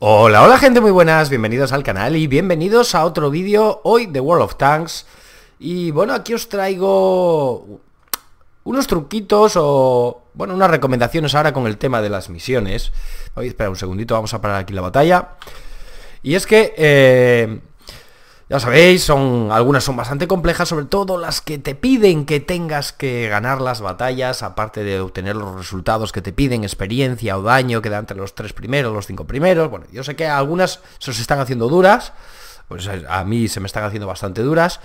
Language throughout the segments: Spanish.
Hola, hola gente, muy buenas, bienvenidos al canal y bienvenidos a otro vídeo hoy de World of Tanks Y bueno, aquí os traigo unos truquitos o, bueno, unas recomendaciones ahora con el tema de las misiones a espera un segundito, vamos a parar aquí la batalla Y es que, eh, ya sabéis, son, algunas son bastante complejas, sobre todo las que te piden que tengas que ganar las batallas, aparte de obtener los resultados que te piden, experiencia o daño que da entre los tres primeros, los cinco primeros. Bueno, yo sé que algunas se os están haciendo duras, pues a mí se me están haciendo bastante duras,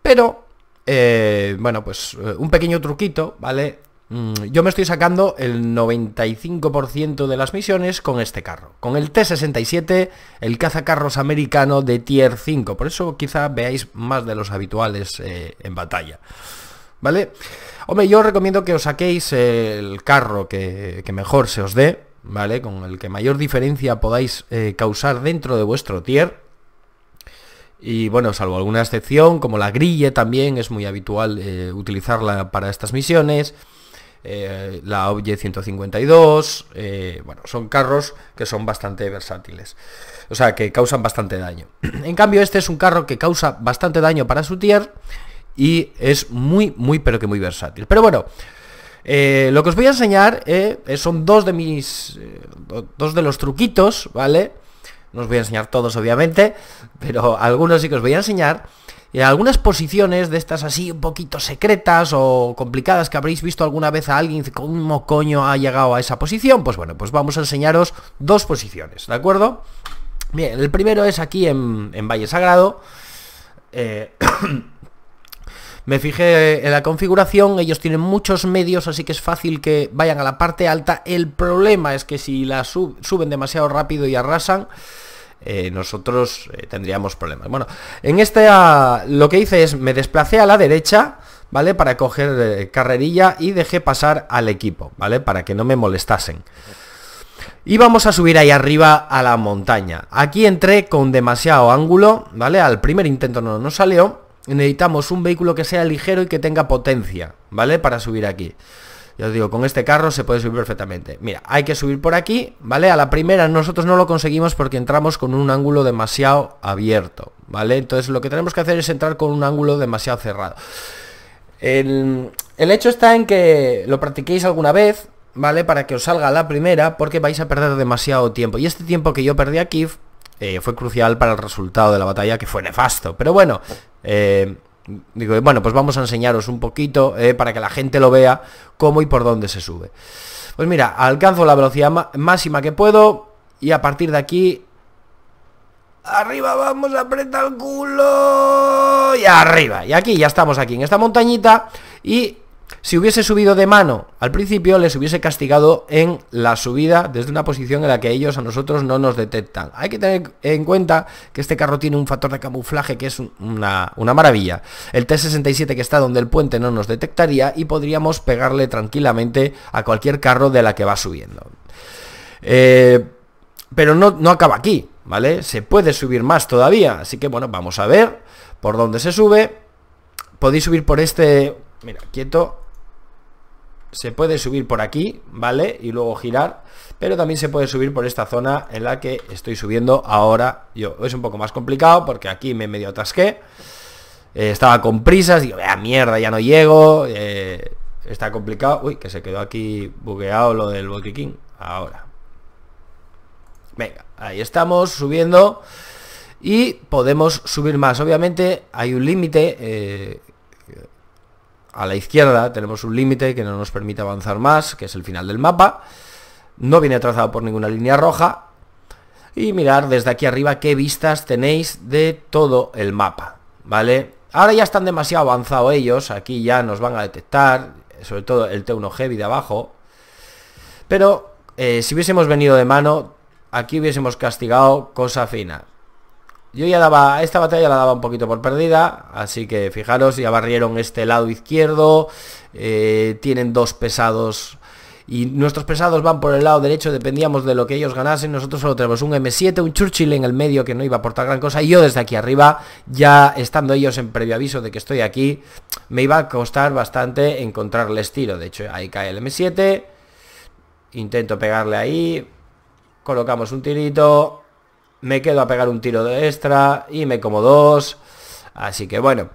pero, eh, bueno, pues eh, un pequeño truquito, ¿vale? Mm, yo me estoy sacando el 95% de las misiones con este carro, con el T-67, el cazacarros americano de Tier 5, por eso quizá veáis más de los habituales eh, en batalla. ¿Vale? Hombre, yo os recomiendo que os saquéis eh, el carro que, mejor se os dé, ¿vale? Con el que mayor diferencia podáis eh, causar dentro de vuestro tier, y bueno, salvo alguna excepción, como la grille también es muy habitual utilizarla para estas misiones. Eh, la e oj 152, eh, bueno, son carros que son bastante versátiles, o sea, que causan bastante daño. En cambio, este es un carro que causa bastante daño para su tier y es muy, muy, pero que muy versátil. Pero bueno, eh, lo que os voy a enseñar son dos de mis. dos de los truquitos, ¿vale? No os voy a enseñar todos, obviamente, pero algunos sí que os voy a enseñar. Y eh, algunas posiciones de estas así un poquito secretas o complicadas que habréis visto alguna vez a alguien, ¿cómo coño ha llegado a esa posición? Pues bueno, pues vamos a enseñaros dos posiciones, ¿de acuerdo? Bien, el primero es aquí en, Valle Sagrado. Eh, me fijé en la configuración, ellos tienen muchos medios, así que es fácil que vayan a la parte alta. El problema es que si la suben demasiado rápido y arrasan, eh, nosotros eh, tendríamos problemas. Bueno, en esta ah, lo que hice es me desplacé a la derecha, ¿vale? Para coger eh, carrerilla y dejé pasar al equipo, ¿vale? Para que no me molestasen. Y vamos a subir ahí arriba a la montaña. Aquí entré con demasiado ángulo, ¿vale? Al primer intento no nos salió. Necesitamos un vehículo que sea ligero y que tenga potencia, ¿vale? Para subir aquí. Ya os digo, con este carro se puede subir perfectamente. Mira, hay que subir por aquí, ¿vale? A la primera nosotros no lo conseguimos porque entramos con un ángulo demasiado abierto, ¿vale? Entonces lo que tenemos que hacer es entrar con un ángulo demasiado cerrado. El, hecho está en que lo practiquéis alguna vez, ¿vale? Para que os salga la primera, porque vais a perder demasiado tiempo. Y este tiempo que yo perdí aquí eh, fue crucial para el resultado de la batalla, que fue nefasto. Pero bueno, eh, Digo, bueno, pues vamos a enseñaros un poquito eh, para que la gente lo vea cómo y por dónde se sube. Pues mira, alcanzo la velocidad máxima que puedo y a partir de aquí... Arriba vamos, apretar el culo. Y arriba. Y aquí ya estamos aquí en esta montañita y si hubiese subido de mano al principio, les hubiese castigado en la subida desde una posición en la que ellos a nosotros no nos detectan. Hay que tener en cuenta que este carro tiene un factor de camuflaje que es una, maravilla. El T-67 que está donde el puente no nos detectaría y podríamos pegarle tranquilamente a cualquier carro de la que va subiendo. Eh, pero no, no acaba aquí, ¿vale? Se puede subir más todavía. Así que bueno, vamos a ver por dónde se sube podéis subir por este Mira, quieto. Se puede subir por aquí, ¿vale? Y luego girar. Pero también se puede subir por esta zona en la que estoy subiendo ahora yo. Es un poco más complicado porque aquí me medio atasqué. Eh, estaba con prisas. Digo, vea, ah, mierda, ya no llego. Eh, está complicado. Uy, que se quedó aquí bugueado lo del King. Ahora. Venga, ahí estamos subiendo y podemos subir más. Obviamente hay un límite eh, a la izquierda tenemos un límite que no nos permite avanzar más, que es el final del mapa. No viene trazado por ninguna línea roja. Y mirar desde aquí arriba qué vistas tenéis de todo el mapa, ¿vale? Ahora ya están demasiado avanzados ellos, aquí ya nos van a detectar, sobre todo el T1 Heavy de abajo. Pero eh, si hubiésemos venido de mano, aquí hubiésemos castigado cosa fina. Yo ya daba, esta batalla la daba un poquito por perdida, así que fijaros, ya barrieron este lado izquierdo, eh, tienen dos pesados y nuestros pesados van por el lado derecho, dependíamos de lo que ellos ganasen, nosotros solo tenemos un M7, un Churchill en el medio que no iba a aportar gran cosa, y yo desde aquí arriba, ya estando ellos en previo aviso de que estoy aquí, me iba a costar bastante encontrarles tiro, de hecho ahí cae el M7, intento pegarle ahí, colocamos un tirito, me quedo a pegar un tiro de extra y me como dos. Así que bueno,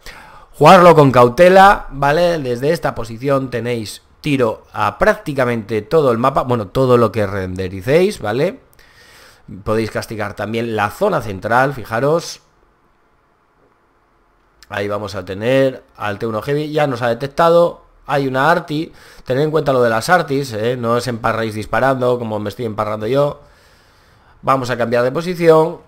jugarlo con cautela, ¿vale? Desde esta posición tenéis tiro a prácticamente todo el mapa, bueno, todo lo que rendericéis, ¿vale? Podéis castigar también la zona central, fijaros. Ahí vamos a tener al T1 Heavy, ya nos ha detectado, hay una arti, tened en cuenta lo de las artis, ¿eh? no os emparréis disparando como me estoy emparrando yo. Vamos a cambiar de posición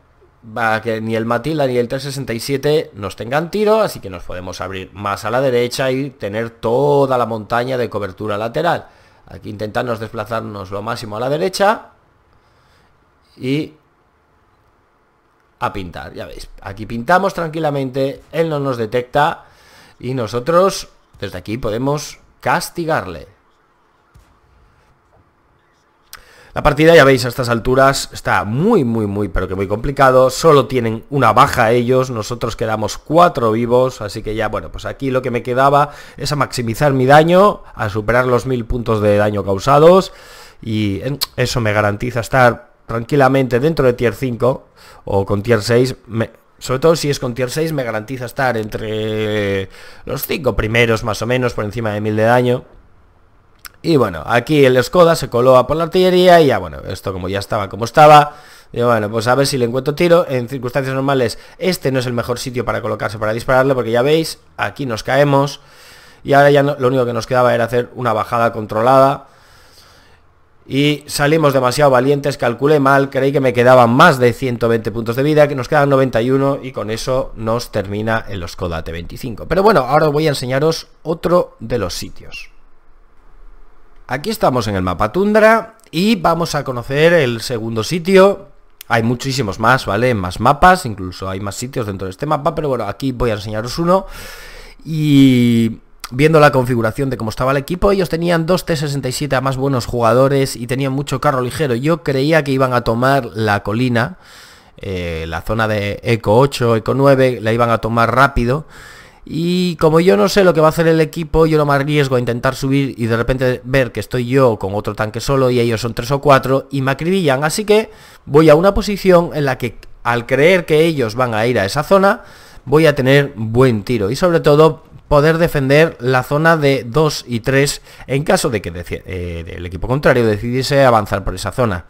para que ni el Matilda ni el 367 nos tengan tiro, así que nos podemos abrir más a la derecha y tener toda la montaña de cobertura lateral. Aquí intentamos desplazarnos lo máximo a la derecha y a pintar, ya veis. Aquí pintamos tranquilamente, él no nos detecta y nosotros desde aquí podemos castigarle. La partida, ya veis, a estas alturas está muy, muy, muy, pero que muy complicado. Solo tienen una baja ellos, nosotros quedamos cuatro vivos, así que ya, bueno, pues aquí lo que me quedaba es a maximizar mi daño, a superar los mil puntos de daño causados, y eso me garantiza estar tranquilamente dentro de tier 5 o con tier 6. sobre todo si es con tier 6 me garantiza estar entre los cinco primeros más o menos por encima de mil de daño. Y bueno, aquí el Skoda se coló a por la artillería y ya, bueno, esto como ya estaba como estaba. Y bueno, pues a ver si le encuentro tiro. En circunstancias normales, este no es el mejor sitio para colocarse para dispararle, porque ya veis, aquí nos caemos. Y ahora ya lo único que nos quedaba era hacer una bajada controlada. Y salimos demasiado valientes, calculé mal, creí que me quedaban más de 120 puntos de vida, que nos quedan 91 y con eso nos termina el Skoda T25. Pero bueno, ahora os voy a enseñaros otro de los sitios. Aquí estamos en el mapa Tundra y vamos a conocer el segundo sitio. Hay muchísimos más, ¿vale? Más mapas, incluso hay más sitios dentro de este mapa, pero bueno, aquí voy a enseñaros uno. Y viendo la configuración de cómo estaba el equipo, ellos tenían dos T67 a más buenos jugadores y tenían mucho carro ligero. Yo creía que iban a tomar la colina, eh, la zona de Eco 8, Eco 9, la iban a tomar rápido. Y como yo no sé lo que va a hacer el equipo, yo no me arriesgo a intentar subir y de repente ver que estoy yo con otro tanque solo y ellos son tres o cuatro y me acribillan. Así que voy a una posición en la que al creer que ellos van a ir a esa zona, voy a tener buen tiro. Y sobre todo poder defender la zona de 2 y 3 en caso de que eh, el equipo contrario decidiese avanzar por esa zona.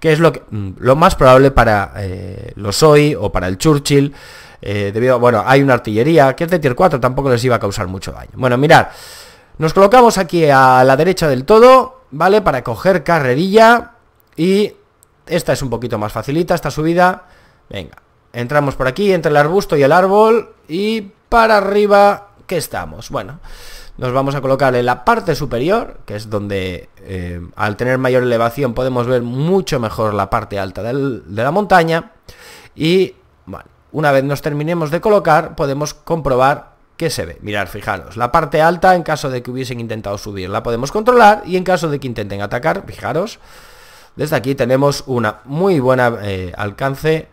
Que es lo, mm, más probable para eh, los hoy o para el Churchill. Eh, debido, bueno, hay una artillería que es de tier 4, tampoco les iba a causar mucho daño. Bueno, mirad, nos colocamos aquí a la derecha del todo, ¿vale? Para coger carrerilla y esta es un poquito más facilita, esta subida. Venga, entramos por aquí, entre el arbusto y el árbol y para arriba que estamos. Bueno, nos vamos a colocar en la parte superior, que es donde eh, al tener mayor elevación podemos ver mucho mejor la parte alta de la montaña. Y bueno, una vez nos terminemos de colocar, podemos comprobar que se ve. Mirad, fijaros, la parte alta en caso de que hubiesen intentado subir la podemos controlar y en caso de que intenten atacar, fijaros, desde aquí tenemos una muy buena eh, alcance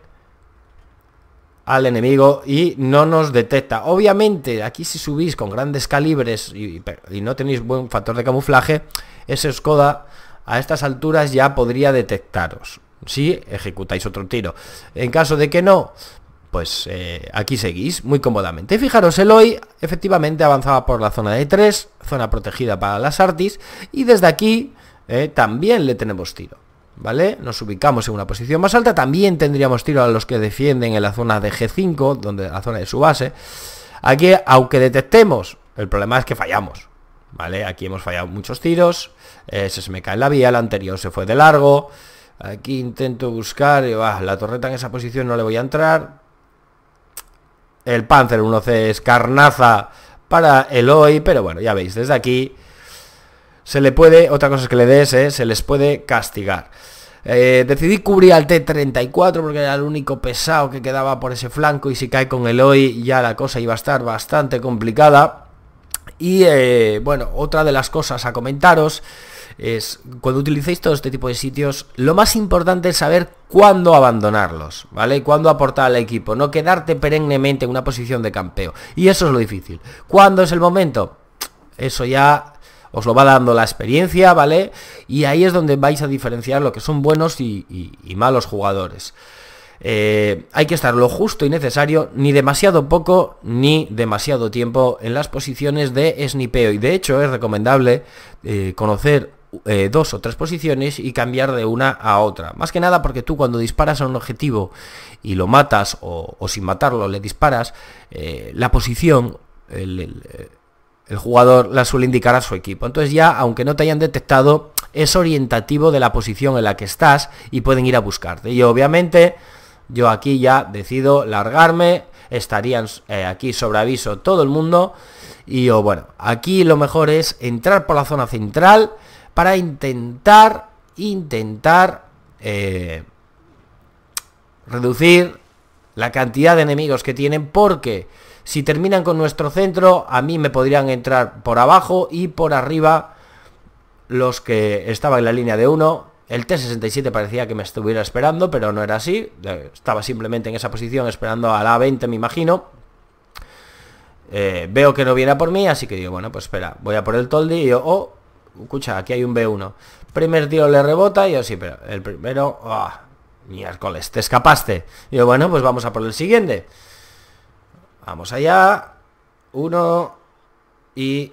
al enemigo y no nos detecta. Obviamente, aquí si subís con grandes calibres y, y, no tenéis buen factor de camuflaje, ese Skoda a estas alturas ya podría detectaros si ejecutáis otro tiro. En caso de que no, pues eh, aquí seguís muy cómodamente. Fijaros, hoy, efectivamente avanzaba por la zona de 3, zona protegida para las artis, y desde aquí eh, también le tenemos tiro. ¿Vale? Nos ubicamos en una posición más alta, también tendríamos tiro a los que defienden en la zona de G5, donde la zona de su base. Aquí, aunque detectemos, el problema es que fallamos. ¿Vale? Aquí hemos fallado muchos tiros, eh, se me cae la vía, la anterior se fue de largo. Aquí intento buscar, ah, la torreta en esa posición no le voy a entrar, el Panzer 1C es carnaza para Eloy, pero bueno, ya veis, desde aquí se le puede, otra cosa es que le des, se les puede castigar. Eh, decidí cubrir al T-34 porque era el único pesado que quedaba por ese flanco y si cae con el hoy ya la cosa iba a estar bastante complicada. Y eh, bueno, otra de las cosas a comentaros es cuando utilicéis todo este tipo de sitios, lo más importante es saber cuándo abandonarlos, ¿vale? Cuándo aportar al equipo, no quedarte perennemente en una posición de campeo. Y eso es lo difícil. ¿Cuándo es el momento? Eso ya os lo va dando la experiencia, ¿vale? Y ahí es donde vais a diferenciar lo que son buenos y, malos jugadores. Eh, hay que estar lo justo y necesario, ni demasiado poco ni demasiado tiempo en las posiciones de snipeo. Y de hecho es recomendable eh, conocer eh, dos o tres posiciones y cambiar de una a otra. Más que nada porque tú cuando disparas a un objetivo y lo matas o, sin matarlo le disparas, eh, la posición, el, jugador la suele indicar a su equipo. Entonces ya, aunque no te hayan detectado, es orientativo de la posición en la que estás y pueden ir a buscarte. Y obviamente yo aquí ya decido largarme, estarían eh, aquí sobre aviso todo el mundo. Y yo, bueno, aquí lo mejor es entrar por la zona central, para intentar, intentar eh, reducir la cantidad de enemigos que tienen porque si terminan con nuestro centro a mí me podrían entrar por abajo y por arriba los que estaban en la línea de 1. El T-67 parecía que me estuviera esperando, pero no era así. Eh, estaba simplemente en esa posición esperando a la A20, me imagino. Eh, veo que no viene por mí, así que digo, bueno, pues espera, voy a por el Toldi y oh, escucha, aquí hay un B1. Primer tiro le rebota y así pero el primero, oh, miércoles, te escapaste. Y yo, bueno, pues vamos a por el siguiente. Vamos allá. Uno y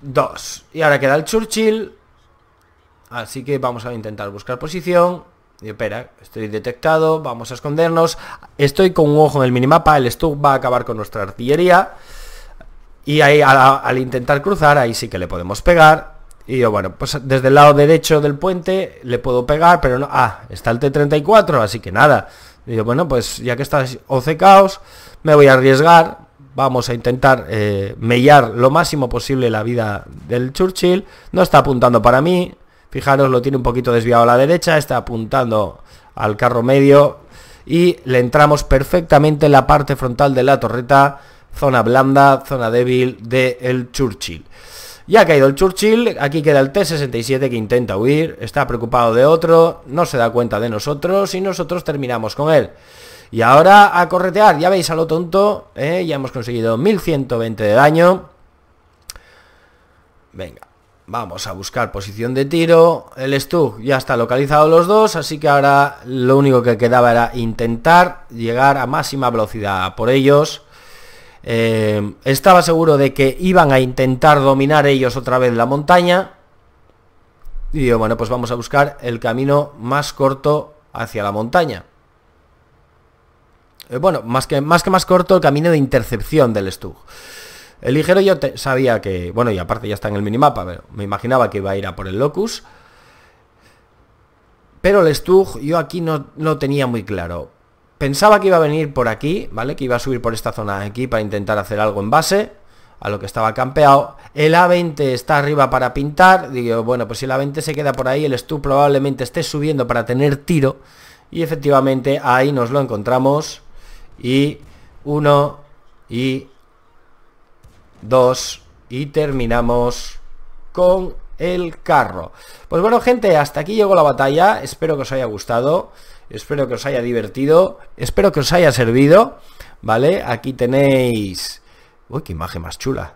dos. Y ahora queda el Churchill. Así que vamos a intentar buscar posición. Y espera, estoy detectado, vamos a escondernos. Estoy con un ojo en el minimapa, el Stuck va a acabar con nuestra artillería. Y ahí al intentar cruzar, ahí sí que le podemos pegar. Y yo, bueno, pues desde el lado derecho del puente le puedo pegar, pero no... Ah, está el T-34, así que nada. Y yo, bueno, pues ya que está ocecaos me voy a arriesgar. Vamos a intentar eh, mellar lo máximo posible la vida del Churchill. No está apuntando para mí. Fijaros, lo tiene un poquito desviado a la derecha. Está apuntando al carro medio. Y le entramos perfectamente en la parte frontal de la torreta. Zona blanda, zona débil del el Churchill. Ya ha caído el Churchill, aquí queda el T-67 que intenta huir, está preocupado de otro, no se da cuenta de nosotros y nosotros terminamos con él. Y ahora a corretear, ya veis a lo tonto, eh, ya hemos conseguido 1120 de daño. Venga, vamos a buscar posición de tiro. El Stu ya está localizado los dos, así que ahora lo único que quedaba era intentar llegar a máxima velocidad por ellos. Eh, estaba seguro de que iban a intentar dominar ellos otra vez la montaña. Y yo, bueno, pues vamos a buscar el camino más corto hacia la montaña. Eh, bueno, más que, más que más corto, el camino de intercepción del Stug. El ligero yo sabía que... Bueno, y aparte ya está en el minimapa, pero me imaginaba que iba a ir a por el Locus. Pero el Stug yo aquí no, no tenía muy claro. Pensaba que iba a venir por aquí, ¿vale? Que iba a subir por esta zona aquí para intentar hacer algo en base a lo que estaba campeado. El A20 está arriba para pintar. Digo, bueno, pues si el A20 se queda por ahí, el Stu probablemente esté subiendo para tener tiro. Y efectivamente ahí nos lo encontramos. Y uno y dos. Y terminamos con el carro. Pues bueno, gente, hasta aquí llegó la batalla. Espero que os haya gustado. Espero que os haya divertido, espero que os haya servido, ¿vale? Aquí tenéis... Uy, qué imagen más chula.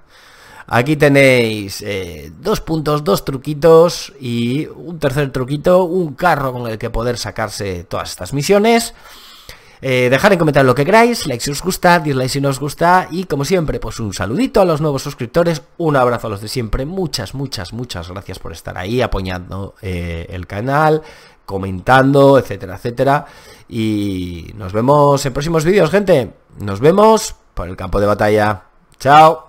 Aquí tenéis eh, dos puntos, dos truquitos y un tercer truquito, un carro con el que poder sacarse todas estas misiones. Eh, Dejar en comentarios lo que queráis, like si os gusta, dislike si no os gusta y como siempre, pues un saludito a los nuevos suscriptores, un abrazo a los de siempre, muchas, muchas, muchas gracias por estar ahí apoyando eh, el canal, comentando, etcétera, etcétera. Y nos vemos en próximos vídeos, gente. Nos vemos por el campo de batalla. Chao.